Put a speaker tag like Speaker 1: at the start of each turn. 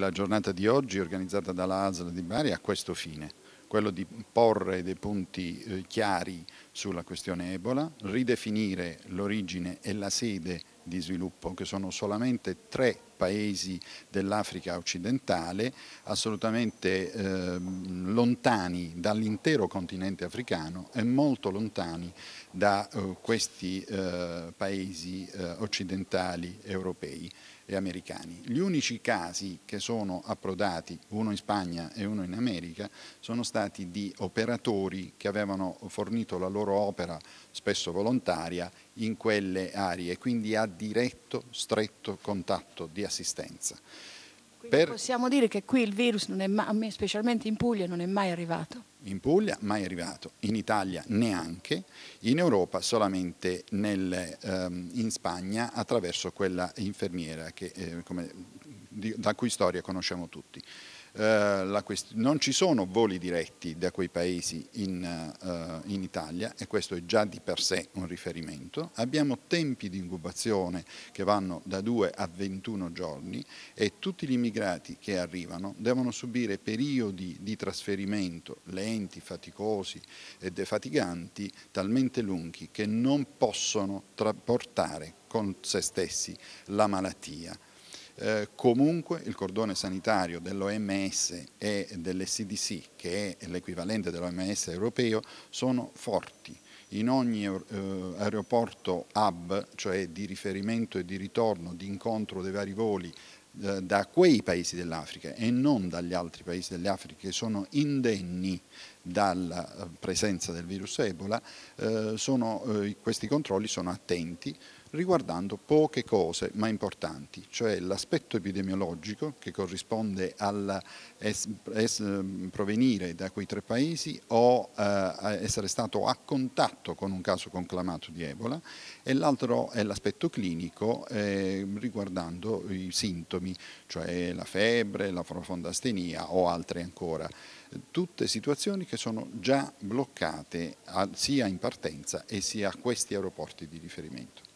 Speaker 1: La giornata di oggi organizzata dalla ASL di Bari ha questo fine, quello di porre dei punti eh, chiari sulla questione Ebola, ridefinire l'origine e la sede di sviluppo, che sono solamente tre paesi dell'Africa occidentale, assolutamente eh, lontani dall'intero continente africano e molto lontani da eh, questi eh, paesi eh, occidentali europei e americani. Gli unici casi che sono approdati, uno in Spagna e uno in America, sono stati di operatori che avevano fornito la loro opera, spesso volontaria, in quelle aree, e quindi a diretto, stretto contatto di assistenza. Per... possiamo dire che qui il virus, mai, specialmente in Puglia, non è mai arrivato? In Puglia mai arrivato, in Italia neanche, in Europa solamente nel, ehm, in Spagna attraverso quella infermiera che, eh, come, di, da cui storia conosciamo tutti. Eh, non ci sono voli diretti da quei paesi in, uh, in, Italia e questo è già di per sé un riferimento. Abbiamo tempi di incubazione che vanno da 2 a 21 giorni e tutti gli immigrati che arrivano devono subire periodi di trasferimento lenti, faticosi e defatiganti talmente lunghi che non possono portare con se stessi la malattia. Eh, comunque il cordone sanitario dell'OMS e dell'SDC, che è l'equivalente dell'OMS europeo, sono forti. In ogni eh, aeroporto hub, cioè di riferimento e di ritorno, di incontro dei vari voli, eh, da quei paesi dell'Africa e non dagli altri paesi dell'Africa che sono indenni dalla eh, presenza del virus Ebola, eh, sono, eh, questi controlli sono attenti, riguardando poche cose ma importanti, cioè l'aspetto epidemiologico che corrisponde al provenire da quei tre paesi o eh, essere stato a contatto con un caso conclamato di Ebola e l'altro è l'aspetto clinico eh, riguardando i sintomi, cioè la febbre, la profonda astenia o altre ancora tutte situazioni che sono già bloccate sia in partenza e sia a questi aeroporti di riferimento.